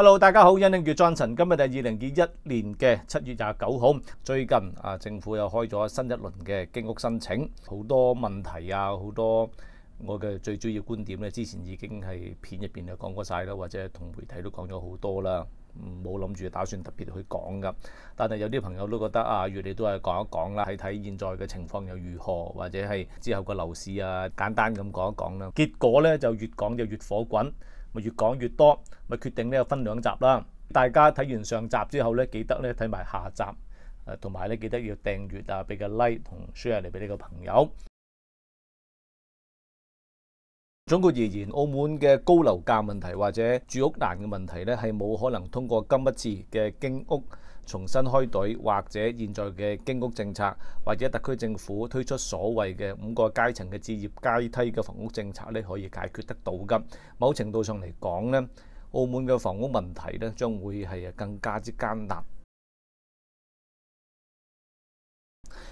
Hello，大家好，欣欣月莊臣，今日系二零二一年嘅七月廿九號。最近啊，政府又開咗新一輪嘅經屋申請，好多問題啊，好多我嘅最主要觀點咧，之前已經係片入面就講過晒啦，或者同媒體都講咗好多啦。冇諗住打算特別去講噶，但係有啲朋友都覺得啊，月你都係講一講啦，睇睇現在嘅情況又如何，或者係之後嘅楼市啊，簡單咁講一講啦。結果咧就越講就越火滾。咪越講越多，咪決定咧分兩集啦。大家睇完上集之後咧，記得咧睇埋下集，誒同埋咧記得要訂閱啊，俾個 like 同 share 嚟俾你個朋友。總括而言，澳門嘅高樓價問題或者住屋難嘅問題咧，係冇可能通過今一次嘅經屋。重新開隊，或者現在嘅經屋政策，或者特區政府推出所謂嘅五個階層嘅置業階梯嘅房屋政策咧，可以解決得到嘅。某程度上嚟講咧，澳門嘅房屋問題咧，將會係更加之艱難。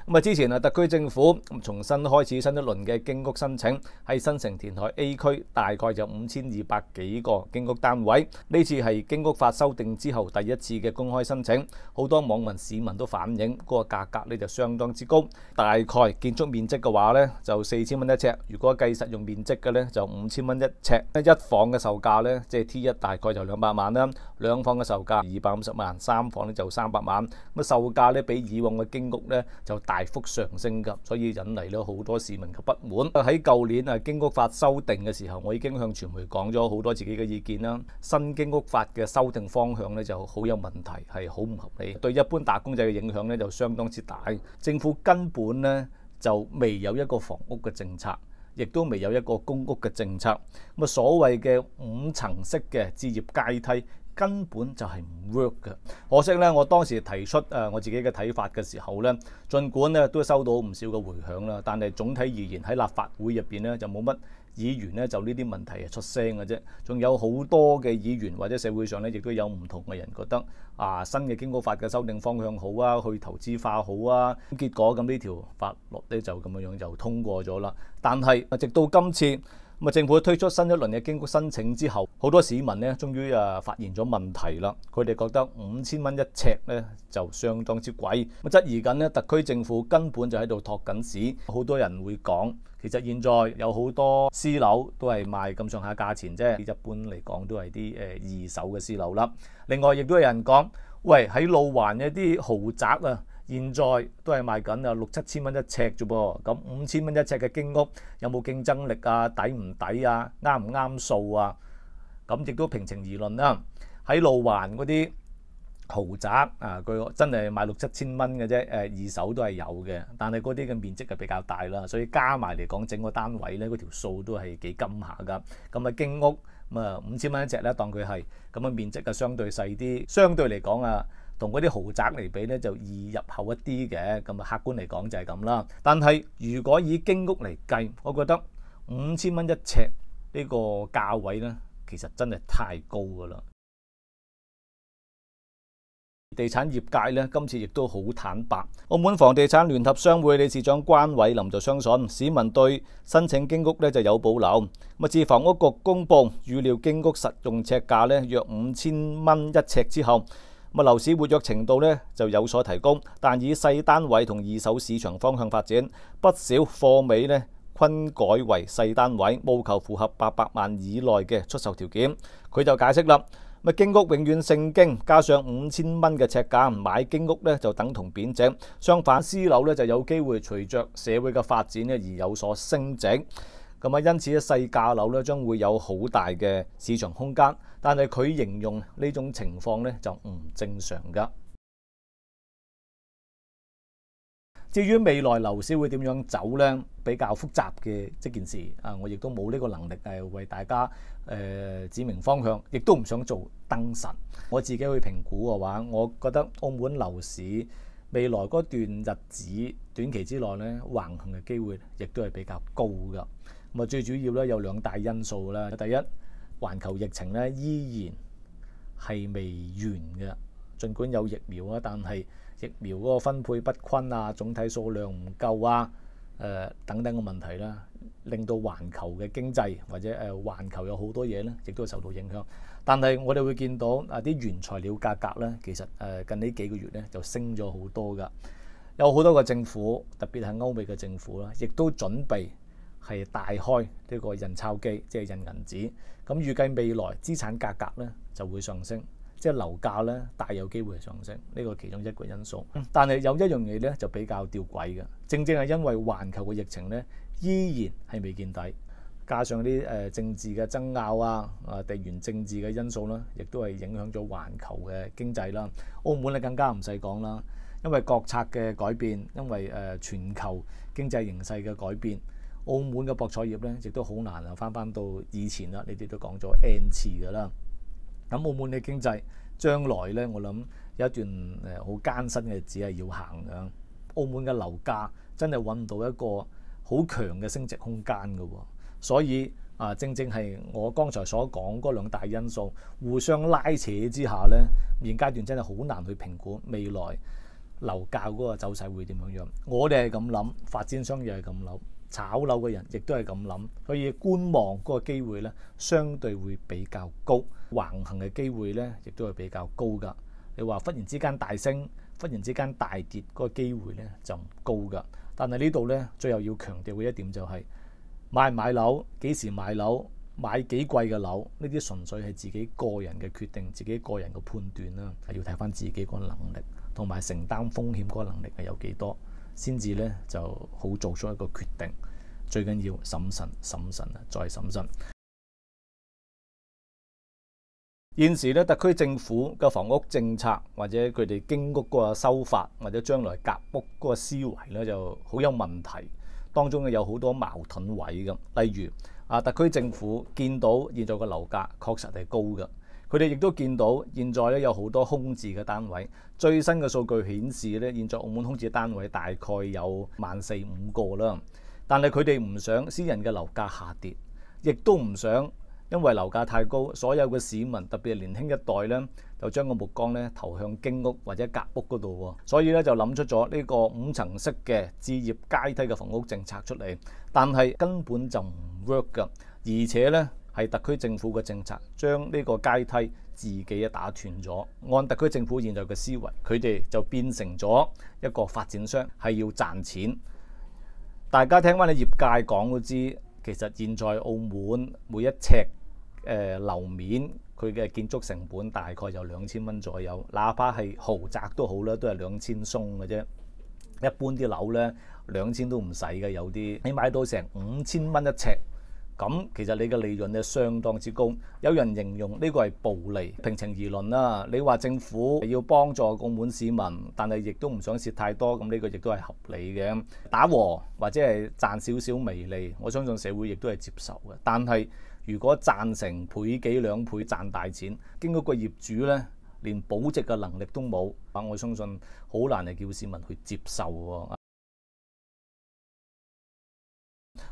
咁啊！之前啊，特区政府重新開始新一輪嘅京屋申請，喺新城填海 A 區大概就五千二百幾個京屋單位。呢次係京屋法修訂之後第一次嘅公開申請，好多網民市民都反映嗰個價格咧就相當之高。大概建築面積嘅話咧，就四千蚊一尺；如果計實用面積嘅咧，就五千蚊一尺。一房嘅售價咧，即係 T 一大概就兩百萬啦；兩房嘅售價二百五十萬；三房咧就三百萬。咁售價咧比以往嘅京屋咧就大。大幅上升㗎，所以引嚟咧好多市民嘅不滿。喺舊年啊經屋法修訂嘅時候，我已經向傳媒講咗好多自己嘅意見啦。新經屋法嘅修訂方向咧就好有問題，係好唔合理，對一般打工仔嘅影響咧就相當之大。政府根本咧就未有一個房屋嘅政策，亦都未有一個公屋嘅政策。咁所謂嘅五層式嘅置業階梯。根本就係唔 work 嘅。可惜咧，我當時提出誒我自己嘅睇法嘅時候咧，儘管咧都收到唔少嘅回響啦，但係總體而言喺立法會入邊咧就冇乜議員咧就呢啲問題誒出聲嘅啫。仲有好多嘅議員或者社會上咧亦都有唔同嘅人覺得啊，新嘅經過法嘅修訂方向好啊，去投資化好啊。結果咁呢條法律咧就咁樣樣就通過咗啦。但係啊，直到今次。咁啊！政府推出新一輪嘅經過申請之後，好多市民咧，終於啊發現咗問題啦。佢哋覺得五千蚊一尺咧就相當之貴，咁質疑緊咧特區政府根本就喺度托緊市。好多人會講，其實現在有好多私樓都係賣咁上下價錢啫。一般嚟講都係啲誒二手嘅私樓啦。另外亦都有人講，喂喺路環一啲豪宅啊！現在都係賣緊啊，六七千蚊一尺啫噃。咁五千蚊一尺嘅經屋有冇競爭力啊？抵唔抵啊？啱唔啱數啊？咁亦都平情而論啦。喺路環嗰啲豪宅啊，佢真係賣六七千蚊嘅啫。誒二手都係有嘅，但係嗰啲嘅面積就比較大啦，所以加埋嚟講整個單位咧，嗰條數都係幾金下噶。咁啊經屋咁啊五千蚊一尺咧，當佢係咁啊，面積就相對細啲，相對嚟講啊。同嗰啲豪宅嚟比咧，就易入口一啲嘅。咁啊，客觀嚟講就係咁啦。但係如果以經屋嚟計，我覺得五千蚊一尺呢個價位咧，其實真係太高㗎啦。地產業界咧，今次亦都好坦白。澳門房地產聯合商會理事長關偉林就相信市民對申請京屋咧就有保留。咁啊，自房屋局公布預料京屋實用尺價咧約五千蚊一尺之後。物市活躍程度咧就有所提高，但以細單位同二手市場方向發展，不少貨尾咧均改為細單位，务求符合八百萬以內嘅出售條件。佢就解釋啦，物經屋永遠勝經，加上五千蚊嘅尺價，買經屋咧就等同貶值；相反，私樓咧就有機會隨着社會嘅發展咧而有所升值。咁啊，因此咧細價樓咧將會有好大嘅市場空間。但係佢形容呢種情況咧就唔正常㗎。至於未來樓市會點樣走咧，比較複雜嘅即件事啊，我亦都冇呢個能力係為大家誒指明方向，亦都唔想做燈神。我自己去評估嘅話，我覺得澳門樓市未來嗰段日子短期之內咧橫行嘅機會亦都係比較高㗎。咁啊，最主要咧有兩大因素啦，第一。环球疫情咧依然係未完嘅，儘管有疫苗啊，但係疫苗嗰個分配不均啊、總體數量唔夠啊、誒等等嘅問題啦，令到环球嘅經濟或者誒全球有好多嘢咧，亦都受到影響。但係我哋會見到啊，啲原材料價格咧，其實誒近呢幾個月咧就升咗好多噶，有好多個政府，特別係歐美嘅政府啦，亦都準備。係大開呢個印钞機，即係印銀紙。咁預計未來資產價格咧就會上升，即係樓價咧大有機會上升。呢個其中一個因素。但係有一樣嘢咧就比較吊鬼嘅，正正係因為全球嘅疫情咧依然係未見底，加上啲政治嘅爭拗啊、啊地緣政治嘅因素啦，亦都係影響咗全球嘅經濟啦。澳門咧更加唔使講啦，因為國策嘅改變，因為全球經濟形勢嘅改變。澳門嘅博彩業咧，亦都好難啊，翻翻到以前啦。你哋都講咗 n 次㗎啦。咁澳門嘅經濟將來咧，我諗有一段誒好艱辛嘅，只係要行嘅。澳門嘅樓價真係揾唔到一個好強嘅升值空間㗎喎。所以啊，正正係我剛才所講嗰兩大因素互相拉扯之下咧，現階段真係好難去評估未來樓價嗰個走勢會點樣樣。我哋係咁諗，發展商又係咁諗。炒樓嘅人亦都係咁諗，所以觀望嗰個機會咧，相對會比較高；橫行嘅機會咧，亦都係比較高噶。你話忽然之間大升，忽然之間大跌，嗰個機會咧就唔高噶。但係呢度咧，最後要強調嘅一點就係買唔買樓，幾時買樓，買幾貴嘅樓，呢啲純粹係自己個人嘅決定，自己個人嘅判斷啦，係要睇翻自己個能力同埋承擔風險嗰個能力係有幾多。先至咧就好，做出一個決定。最緊要審慎、審慎啊，再審慎。現時咧，特區政府嘅房屋政策或者佢哋經屋個修法，或者將來夾屋個思維咧，就好有問題。當中有好多矛盾位嘅，例如啊，特區政府見到現在嘅樓價確實係高嘅。佢哋亦都見到現在咧有好多空置嘅單位，最新嘅數據顯示咧，現在澳門空置嘅單位大概有萬四五個啦。但係佢哋唔想私人嘅樓價下跌，亦都唔想因為樓價太高，所有嘅市民特別係年輕一代咧，就將個目光咧投向經屋或者隔屋嗰度喎。所以咧就諗出咗呢個五層式嘅置業階梯嘅房屋政策出嚟，但係根本就唔 work 㗎，而且咧。係特區政府嘅政策，將呢個階梯自己一打斷咗。按特區政府現在嘅思維，佢哋就變成咗一個發展商，係要賺錢。大家聽翻你業界講嗰知，其實現在澳門每一尺誒樓面，佢嘅建築成本大概有兩千蚊左右，哪怕係豪宅都好啦，都係兩千松嘅啫。一般啲樓咧，兩千都唔使嘅，有啲你買到成五千蚊一尺。咁其實你嘅利潤咧相當之高，有人形容呢個係暴利。平情而論啦，你話政府要幫助澳門市民，但係亦都唔想蝕太多，咁呢個亦都係合理嘅。打和或者係賺少少微利，我相信社會亦都係接受嘅。但係如果賺成倍幾兩倍賺大錢，經過個業主呢。連保值嘅能力都冇，我相信好難係叫市民去接受喎。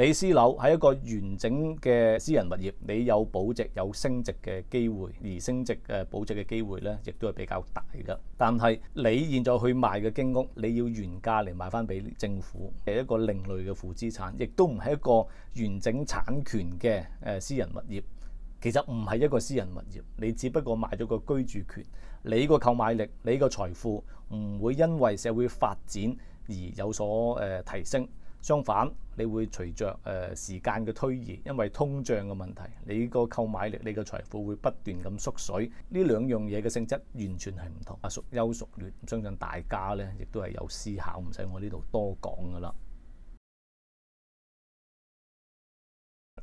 你私樓係一個完整嘅私人物業，你有保值有升值嘅機會，而升值嘅保值嘅機會咧，亦都係比較大嘅。但係你現在去賣嘅經屋，你要原價嚟賣翻俾政府，係一個另類嘅負資產，亦都唔係一個完整產權嘅誒私人物業。其實唔係一個私人物業，你只不過買咗個居住權，你個購買力、你個財富唔會因為社會發展而有所誒提升。相反，你會隨着誒時間嘅推移，因為通脹嘅問題，你個購買力、你個財富會不斷咁縮水。呢兩樣嘢嘅性質完全係唔同，孰優孰劣。相信大家呢亦都係有思考，唔使我呢度多講噶啦。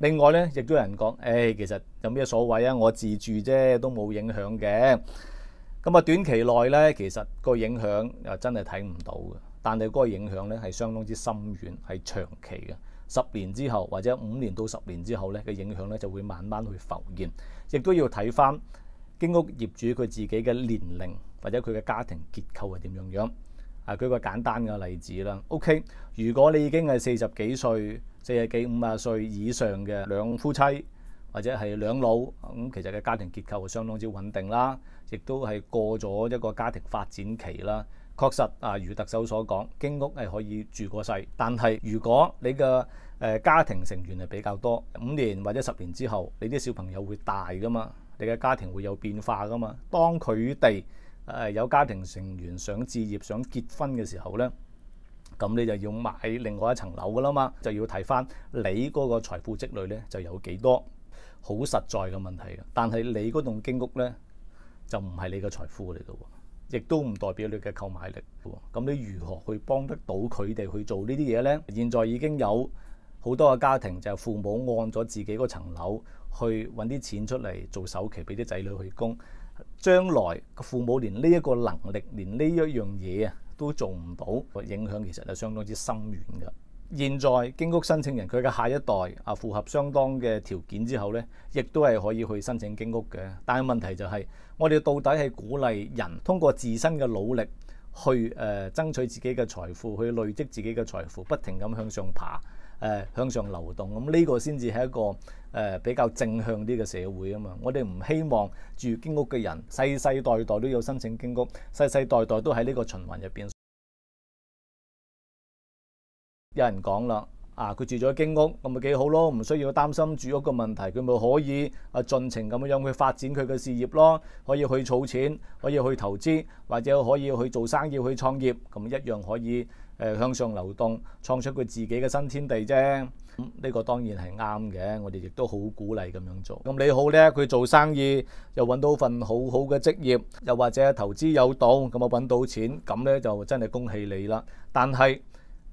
另外呢，亦都有人講：，誒，其實有咩所謂啊？我自住啫，都冇影響嘅。咁啊，短期內呢，其實個影響又真係睇唔到嘅。但係嗰個影響咧係相當之深遠，係長期嘅。十年之後，或者五年到十年之後咧嘅影響咧就會慢慢去浮現，亦都要睇翻經屋業主佢自己嘅年齡或者佢嘅家庭結構係點樣樣。啊，舉個簡單嘅例子啦。OK，如果你已經係四十幾歲、四十幾、五十歲以上嘅兩夫妻或者係兩老，咁其實嘅家庭結構係相當之穩定啦，亦都係過咗一個家庭發展期啦。確實啊，如特首所講，經屋係可以住過世。但係如果你嘅誒家庭成員係比較多，五年或者十年之後，你啲小朋友會大噶嘛，你嘅家庭會有變化噶嘛。當佢哋誒有家庭成員想置業、想結婚嘅時候咧，咁你就要買另外一層樓噶啦嘛，就要睇翻你嗰個財富積累咧就有幾多，好實在嘅問題。但係你嗰棟經屋咧就唔係你嘅財富嚟嘅喎。亦都唔代表你嘅購買力喎，咁你如何去幫得到佢哋去做呢啲嘢呢？現在已經有好多嘅家庭就係父母按咗自己嗰層樓去揾啲錢出嚟做首期俾啲仔女去供，將來父母連呢一個能力，連呢一樣嘢啊都做唔到，影響其實係相當之深远嘅。現在經屋申請人佢嘅下一代啊符合相當嘅條件之後咧，亦都係可以去申請經屋嘅。但係問題就係，我哋到底係鼓勵人通過自身嘅努力去誒爭取自己嘅財富，去累積自己嘅財富，不停咁向上爬，誒向上流動。咁呢個先至係一個誒比較正向啲嘅社會啊嘛。我哋唔希望住經屋嘅人世世代代都有申請經屋，世世代代都喺呢個循環入邊。有人講啦，啊佢住咗經屋，咁咪幾好咯？唔需要擔心住屋嘅問題，佢咪可以啊盡情咁樣去發展佢嘅事業咯，可以去儲錢，可以去投資，或者可以去做生意去創業，咁一樣可以誒向上流動，創出佢自己嘅新天地啫。咁呢個當然係啱嘅，我哋亦都好鼓勵咁樣做。咁你好呢，佢做生意又揾到份好好嘅職業，又或者投資有道，咁啊揾到錢，咁呢就真係恭喜你啦。但係，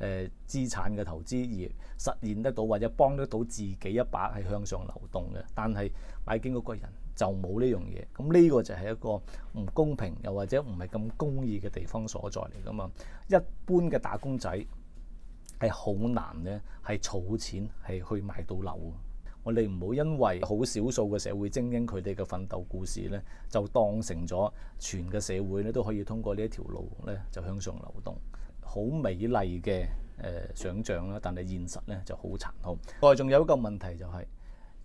誒資產嘅投資而實現得到或者幫得到自己一把係向上流動嘅，但係買經嗰個人就冇呢樣嘢，咁呢個就係一個唔公平又或者唔係咁公義嘅地方所在嚟噶嘛。一般嘅打工仔係好難咧，係儲錢係去買到樓。我哋唔好因為好少數嘅社會精英佢哋嘅奮鬥故事咧，就當成咗全嘅社會咧都可以通過呢一條路咧就向上流動。好美麗嘅誒想像啦，但係現實咧就好殘酷。另外仲有一個問題就係，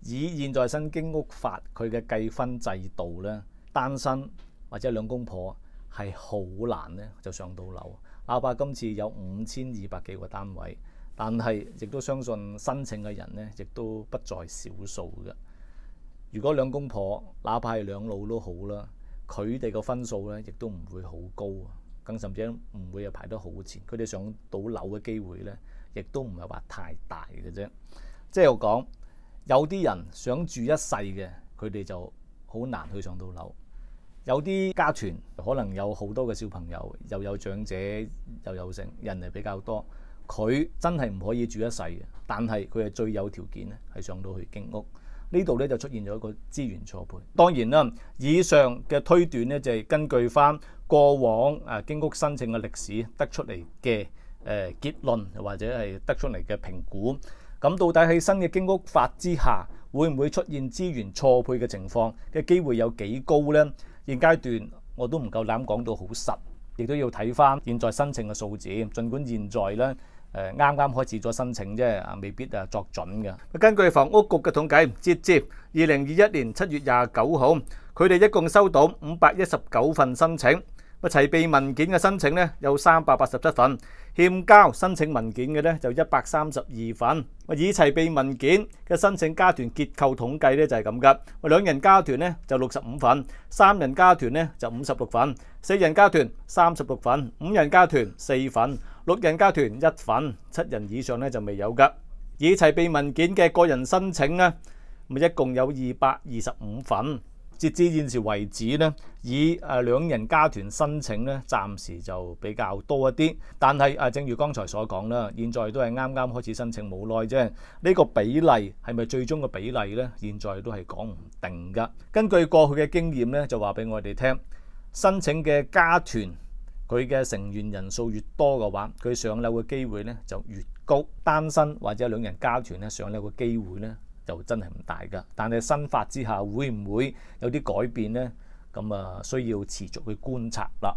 以現在新經屋法佢嘅計分制度咧，單身或者兩公婆係好難咧就上到樓。阿伯今次有五千二百幾個單位，但係亦都相信申請嘅人咧，亦都不在少數嘅。如果兩公婆，哪怕係兩老都好啦，佢哋嘅分數咧亦都唔會好高。更甚至唔會啊排得好前，佢哋上到樓嘅機會咧，亦都唔係話太大嘅啫。即係我講，有啲人想住一世嘅，佢哋就好難去上到樓。有啲家團可能有好多嘅小朋友，又有長者，又有成人係比較多，佢真係唔可以住一世嘅。但係佢係最有條件咧，係上到去經屋。呢度咧就出現咗一個資源錯配。當然啦，以上嘅推斷咧就係根據翻。過往啊，經屋申請嘅歷史得出嚟嘅誒結論，或者係得出嚟嘅評估，咁到底喺新嘅經屋法之下，會唔會出現資源錯配嘅情況嘅機會有幾高呢？現階段我都唔夠膽講到好實，亦都要睇翻現在申請嘅數字。儘管現在咧誒啱啱開始咗申請啫，啊未必啊作準嘅。根據房屋局嘅統計，截至二零二一年七月廿九號，佢哋一共收到五百一十九份申請。咪齊備文件嘅申請咧，有三百八十七份；欠交申請文件嘅咧，就一百三十二份。以已齊備文件嘅申請家團結構統計咧，就係咁噶。两兩人家團咧就六十五份，三人家團咧就五十六份，四人家團三十六份，五人家團四份，六人家團一份，七人以上咧就未有噶。已齊備文件嘅個人申請咧，咪一共有二百二十五份。截至現時為止呢以誒兩人加團申請呢暫時就比較多一啲。但係正如剛才所講啦，現在都係啱啱開始申請冇耐啫。呢個比例係咪最終嘅比例呢？現在都係講唔定㗎。根據過去嘅經驗呢，就話俾我哋聽，申請嘅加團佢嘅成員人數越多嘅話，佢上樓嘅機會呢就越高。單身或者兩人加團咧，上樓嘅機會呢就真係唔大噶，但係新法之下會唔會有啲改變咧？咁啊，需要持續去觀察啦。